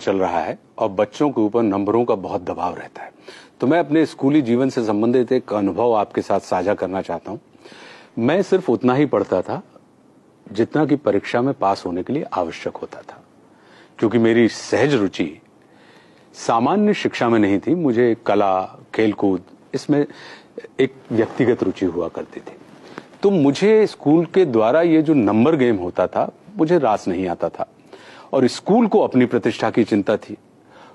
चल रहा है और बच्चों के ऊपर नंबरों का बहुत दबाव रहता है तो मैं अपने स्कूली जीवन से संबंधित एक अनुभव आपके साथ साझा करना चाहता हूं मैं सिर्फ उतना ही पढ़ता था जितना कि परीक्षा में पास होने के लिए आवश्यक होता था क्योंकि मेरी सहज रुचि सामान्य शिक्षा में नहीं थी मुझे कला खेलकूद इसमें एक व्यक्तिगत रुचि हुआ करती थी तो मुझे स्कूल के द्वारा ये जो नंबर गेम होता था मुझे रास नहीं आता था और स्कूल को अपनी प्रतिष्ठा की चिंता थी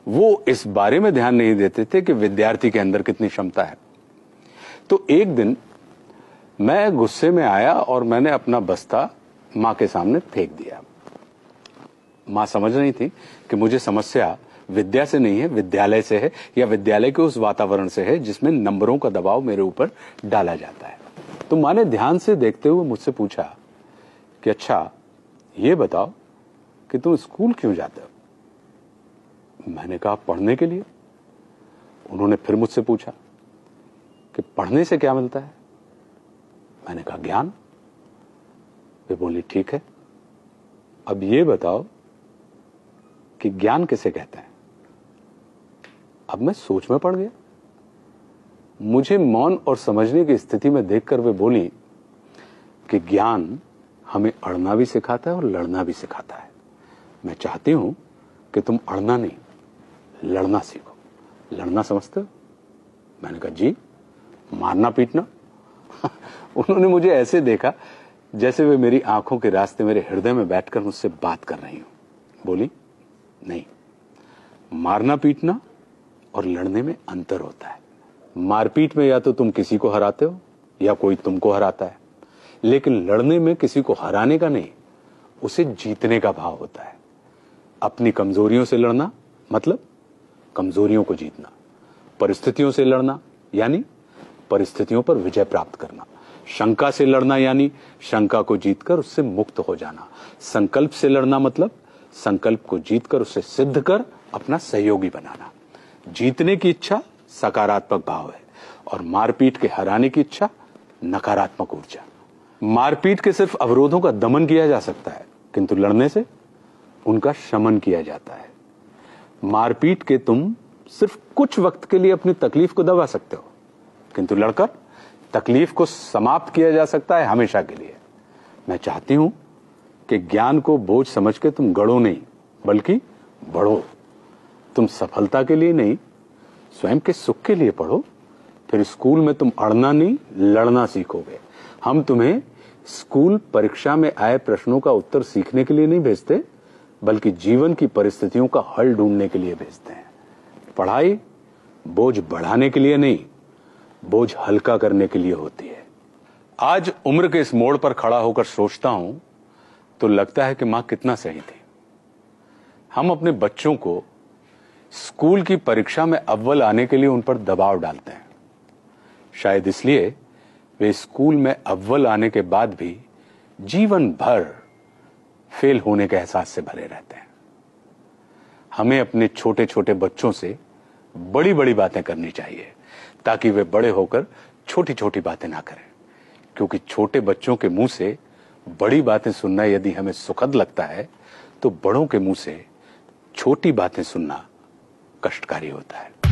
वो इस बारे में ध्यान नहीं देते थे कि विद्यार्थी के अंदर कितनी क्षमता है तो एक दिन मैं गुस्से में आया और मैंने अपना बस्ता मां के सामने फेंक दिया मां समझ रही थी कि मुझे समस्या विद्या से नहीं है विद्यालय से है या विद्यालय के उस वातावरण से है जिसमें नंबरों का दबाव मेरे ऊपर डाला जाता है तो माँ ने ध्यान से देखते हुए मुझसे पूछा कि अच्छा ये बताओ कि तुम स्कूल क्यों जाते हो मैंने कहा पढ़ने के लिए उन्होंने फिर मुझसे पूछा कि पढ़ने से क्या मिलता है मैंने कहा ज्ञान वे बोली ठीक है अब ये बताओ कि ज्ञान किसे कहते हैं अब मैं सोच में पड़ गया मुझे मौन और समझने की स्थिति में देखकर वे बोली कि ज्ञान हमें अड़ना भी सिखाता है और लड़ना भी सिखाता है मैं चाहती हूं कि तुम अड़ना नहीं लड़ना सीखो लड़ना समझते हो मैंने कहा जी मारना पीटना उन्होंने मुझे ऐसे देखा जैसे वे मेरी आंखों के रास्ते मेरे हृदय में बैठकर मुझसे बात कर रही हूं बोली नहीं मारना पीटना और लड़ने में अंतर होता है मारपीट में या तो तुम किसी को हराते हो या कोई तुमको हराता है लेकिन लड़ने में किसी को हराने का नहीं उसे जीतने का भाव होता है अपनी कमजोरियों से लड़ना मतलब कमजोरियों को जीतना परिस्थितियों से लड़ना यानी परिस्थितियों पर विजय प्राप्त करना शंका से लड़ना यानी शंका को जीतकर उससे मुक्त हो जाना संकल्प से लड़ना मतलब संकल्प को जीतकर उसे सिद्ध कर अपना सहयोगी बनाना जीतने की इच्छा सकारात्मक भाव है और मारपीट के हराने की इच्छा नकारात्मक ऊर्जा मारपीट के सिर्फ अवरोधों का दमन किया जा सकता है किंतु लड़ने से उनका शमन किया जाता है मारपीट के तुम सिर्फ कुछ वक्त के लिए अपनी तकलीफ को दबा सकते हो किंतु लड़कर तकलीफ को समाप्त किया जा सकता है हमेशा के लिए मैं चाहती हूं कि ज्ञान को बोझ समझ के तुम गढ़ो नहीं बल्कि बढ़ो तुम सफलता के लिए नहीं स्वयं के सुख के लिए पढ़ो फिर स्कूल में तुम अड़ना नहीं लड़ना सीखोगे हम तुम्हें स्कूल परीक्षा में आए प्रश्नों का उत्तर सीखने के लिए नहीं भेजते बल्कि जीवन की परिस्थितियों का हल ढूंढने के लिए भेजते हैं पढ़ाई बोझ बढ़ाने के लिए नहीं बोझ हल्का करने के लिए होती है आज उम्र के इस मोड़ पर खड़ा होकर सोचता हूं तो लगता है कि मां कितना सही थी हम अपने बच्चों को स्कूल की परीक्षा में अव्वल आने के लिए उन पर दबाव डालते हैं शायद इसलिए वे स्कूल में अव्वल आने के बाद भी जीवन भर फेल होने के एहसास से भरे रहते हैं हमें अपने छोटे छोटे बच्चों से बड़ी बड़ी बातें करनी चाहिए ताकि वे बड़े होकर छोटी छोटी बातें ना करें क्योंकि छोटे बच्चों के मुंह से बड़ी बातें सुनना यदि हमें सुखद लगता है तो बड़ों के मुंह से छोटी बातें सुनना कष्टकारी होता है